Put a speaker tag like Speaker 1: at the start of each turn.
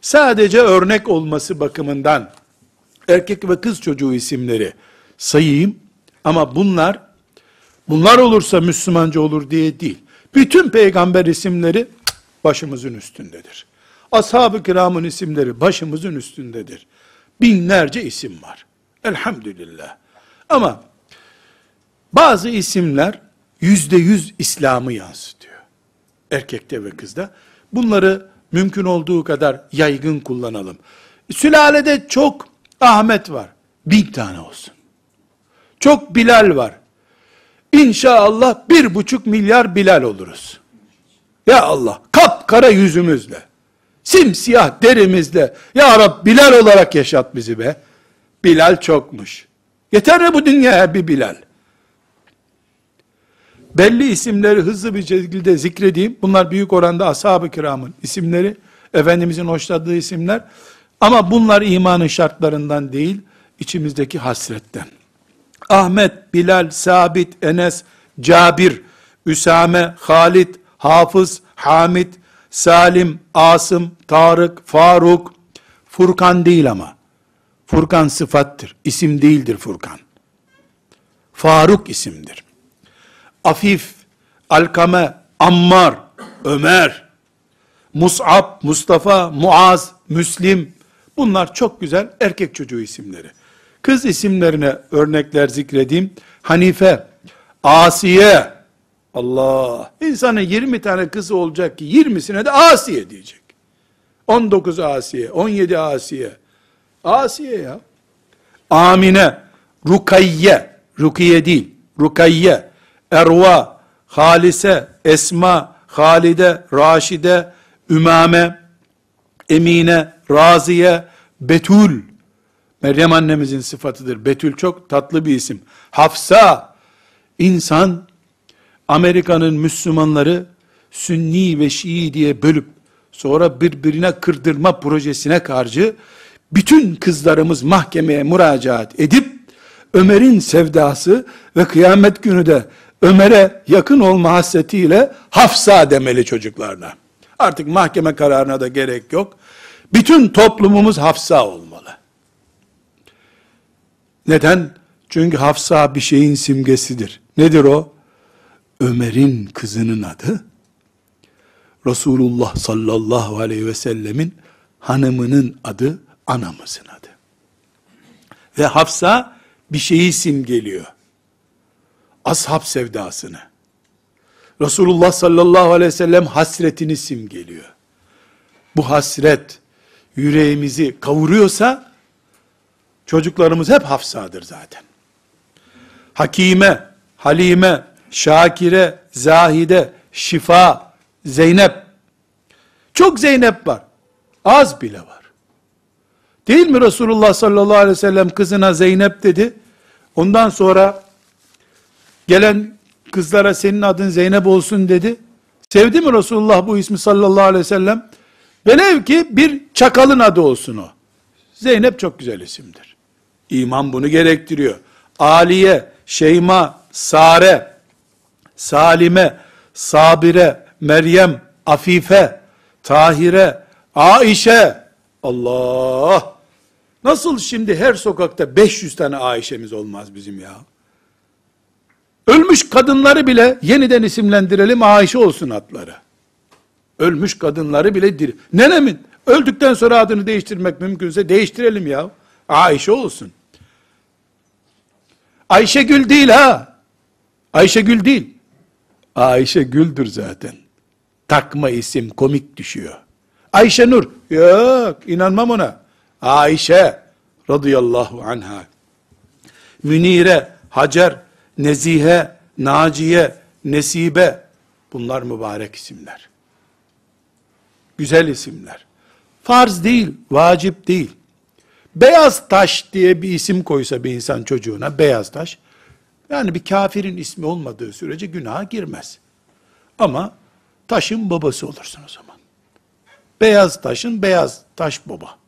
Speaker 1: Sadece örnek olması bakımından erkek ve kız çocuğu isimleri sayayım ama bunlar bunlar olursa Müslümanca olur diye değil. Bütün peygamber isimleri başımızın üstündedir. Ashab-ı kiramın isimleri başımızın üstündedir. Binlerce isim var. Elhamdülillah. Ama bazı isimler yüzde yüz İslam'ı yansıtıyor. Erkekte ve kızda. Bunları mümkün olduğu kadar yaygın kullanalım. Sülalede çok Ahmet var. Bin tane olsun. Çok Bilal var. İnşallah bir buçuk milyar Bilal oluruz. Ya Allah kap kara yüzümüzle, simsiyah derimizle, Ya Rab Bilal olarak yaşat bizi be. Bilal çokmuş. Yeter mi bu dünyaya bir Bilal? belli isimleri hızlı bir şekilde zikredeyim. Bunlar büyük oranda ashab-ı kiramın isimleri. Efendimizin hoşladığı isimler. Ama bunlar imanın şartlarından değil, içimizdeki hasretten. Ahmet, Bilal, Sabit, Enes, Cabir, Üsame, Halit, Hafız, Hamid, Salim, Asım, Tarık, Faruk, Furkan değil ama. Furkan sıfattır, isim değildir Furkan. Faruk isimdir. Afif, Alkame, Ammar, Ömer, Mus'ab, Mustafa, Muaz, Müslim. Bunlar çok güzel erkek çocuğu isimleri. Kız isimlerine örnekler zikredeyim. Hanife, Asiye, Allah. İnsanın 20 tane kızı olacak ki 20'sine de Asiye diyecek. 19 Asiye, 17 Asiye. Asiye ya. Amine, Rukayye, Rukiye değil, Rukayye, Erva, Halise, Esma, Halide, Raşide, Ümame, Emine, Raziye, Betül. Meryem annemizin sıfatıdır. Betül çok tatlı bir isim. Hafsa, insan Amerika'nın Müslümanları Sünni ve Şii diye bölüp sonra birbirine kırdırma projesine karşı bütün kızlarımız mahkemeye müracaat edip Ömer'in sevdası ve kıyamet günü de Ömer'e yakın olma hasretiyle Hafsa demeli çocuklarına. Artık mahkeme kararına da gerek yok. Bütün toplumumuz Hafsa olmalı. Neden? Çünkü Hafsa bir şeyin simgesidir. Nedir o? Ömer'in kızının adı. Resulullah sallallahu aleyhi ve sellemin hanımının adı anamızın adı. Ve Hafsa bir şeyi simgeliyor ashab sevdasını, Resulullah sallallahu aleyhi ve sellem hasretini simgeliyor. Bu hasret yüreğimizi kavuruyorsa, çocuklarımız hep hafsadır zaten. Hakime, Halime, Şakire, Zahide, Şifa, Zeynep. Çok Zeynep var. Az bile var. Değil mi Resulullah sallallahu aleyhi ve sellem kızına Zeynep dedi. Ondan sonra Gelen kızlara senin adın Zeynep olsun dedi. Sevdi mi Resulullah bu ismi sallallahu aleyhi ve sellem? Velev ki bir çakalın adı olsun o. Zeynep çok güzel isimdir. İman bunu gerektiriyor. Aliye, Şeyma, Sare, Salime, Sabire, Meryem, Afife, Tahire, Aişe. Allah! Nasıl şimdi her sokakta 500 tane Ayşe'miz olmaz bizim ya? Ölmüş kadınları bile yeniden isimlendirelim Ayşe olsun adları. Ölmüş kadınları bile diri. Nenemin öldükten sonra adını değiştirmek mümkünse değiştirelim ya. Ayşe olsun. Ayşe Gül değil ha. Ayşe Gül değil. Ayşe Gül'dür zaten. Takma isim komik düşüyor. Ayşe Nur. Yok inanmam ona. Ayşe radıyallahu anha. Münire, Hacer, Nezihe, Naciye, Nesibe bunlar mübarek isimler. Güzel isimler. Farz değil, vacip değil. Beyaz taş diye bir isim koysa bir insan çocuğuna, beyaz taş. Yani bir kafirin ismi olmadığı sürece günaha girmez. Ama taşın babası olursun o zaman. Beyaz taşın beyaz taş baba.